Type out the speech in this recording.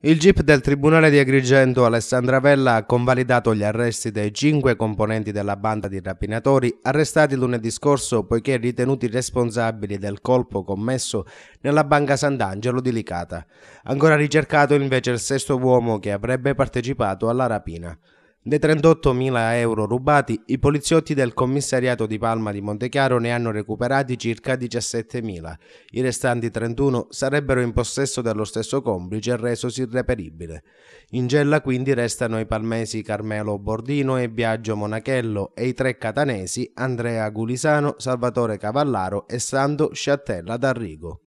Il GIP del Tribunale di Agrigento Alessandra Vella ha convalidato gli arresti dei cinque componenti della banda di rapinatori arrestati lunedì scorso poiché ritenuti responsabili del colpo commesso nella banca Sant'Angelo di Licata. Ancora ricercato invece il sesto uomo che avrebbe partecipato alla rapina. Dei 38.000 euro rubati, i poliziotti del commissariato di Palma di Montechiaro ne hanno recuperati circa 17.000. I restanti 31 sarebbero in possesso dello stesso complice resosi irreperibile. In gella quindi restano i palmesi Carmelo Bordino e Biagio Monachello e i tre catanesi Andrea Gulisano, Salvatore Cavallaro e Sando Sciattella d'Arrigo.